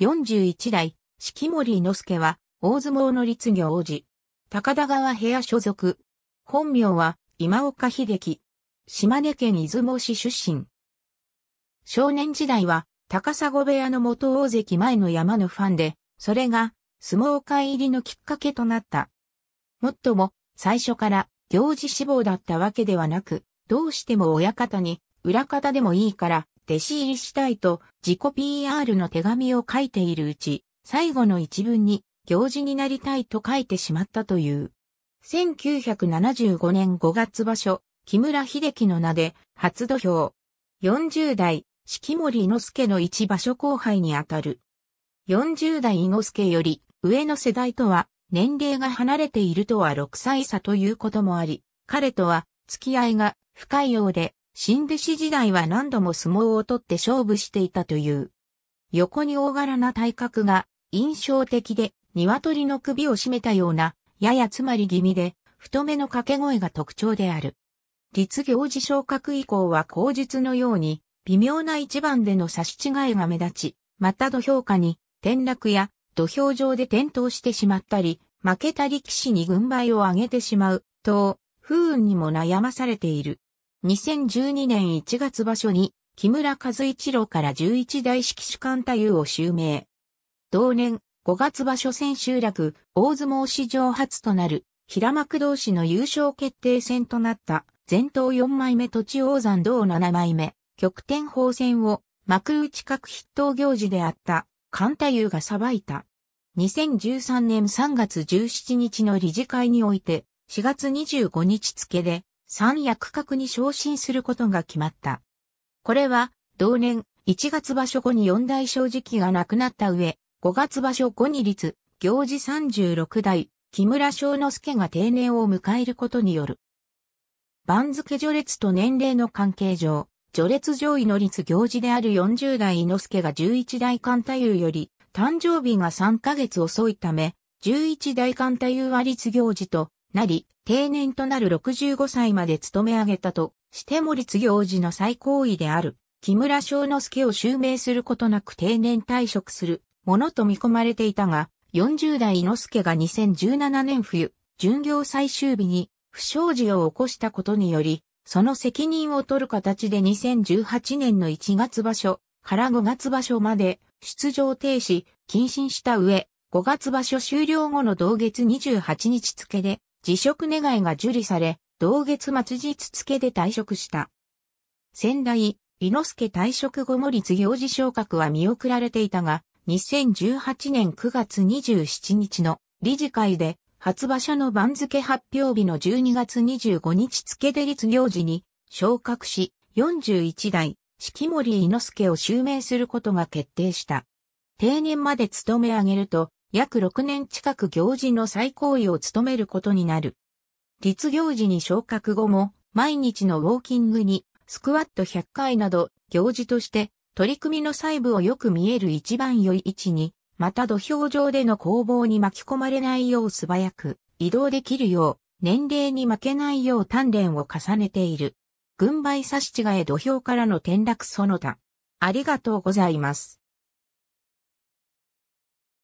41代、式守伊之助は、大相撲の立行子。高田川部屋所属。本名は、今岡秀樹。島根県出雲市出身。少年時代は、高砂部屋の元大関前の山のファンで、それが、相撲界入りのきっかけとなった。もっとも、最初から、行事志望だったわけではなく、どうしても親方に、裏方でもいいから、弟子入りしたいと自己 PR の手紙を書いているうち、最後の一文に行事になりたいと書いてしまったという。1975年5月場所、木村秀樹の名で初土俵。40代、四季森之助の一場所後輩にあたる。40代伊之助より上の世代とは年齢が離れているとは6歳差ということもあり、彼とは付き合いが深いようで、新弟子時代は何度も相撲を取って勝負していたという。横に大柄な体格が印象的で、鶏の首を絞めたような、ややつまり気味で、太めの掛け声が特徴である。立行事昇格以降は口述のように、微妙な一番での差し違いが目立ち、また土俵下に転落や土俵上で転倒してしまったり、負けた力士に軍配を上げてしまう、と、不運にも悩まされている。2012年1月場所に、木村和一郎から11代式主幹太夫を襲名。同年、5月場所千秋楽、大相撲史上初となる、平幕同士の優勝決定戦となった、前頭4枚目土地王山同7枚目、極天宝戦を、幕内各筆頭行事であった、関太夫が裁いた。2013年3月17日の理事会において、4月25日付で、三役格に昇進することが決まった。これは、同年1月場所後に四大正直が亡くなった上、5月場所後に立、行事36代、木村正之助が定年を迎えることによる。番付序列と年齢の関係上、序列上位の立行事である40代之助が11代艦太夫より、誕生日が3ヶ月遅いため、11代艦太夫は立行事となり、定年となる65歳まで勤め上げたと、して森津行事の最高位である、木村正之助を襲名することなく定年退職するものと見込まれていたが、40代之助が2017年冬、巡業最終日に不祥事を起こしたことにより、その責任を取る形で2018年の1月場所から5月場所まで出場停止、謹慎した上、5月場所終了後の同月28日付で辞職願が受理され、同月末日付で退職した。先代、伊之助退職後も立行事昇格は見送られていたが、2018年9月27日の理事会で、初場所の番付発表日の12月25日付で立行時に昇格し、41代、式森伊之助を襲名することが決定した。定年まで務め上げると、約6年近く行事の最高位を務めることになる。立行事に昇格後も、毎日のウォーキングに、スクワット100回など、行事として、取り組みの細部をよく見える一番良い位置に、また土俵上での攻防に巻き込まれないよう素早く移動できるよう、年齢に負けないよう鍛錬を重ねている。軍配差し違え土俵からの転落その他。ありがとうございます。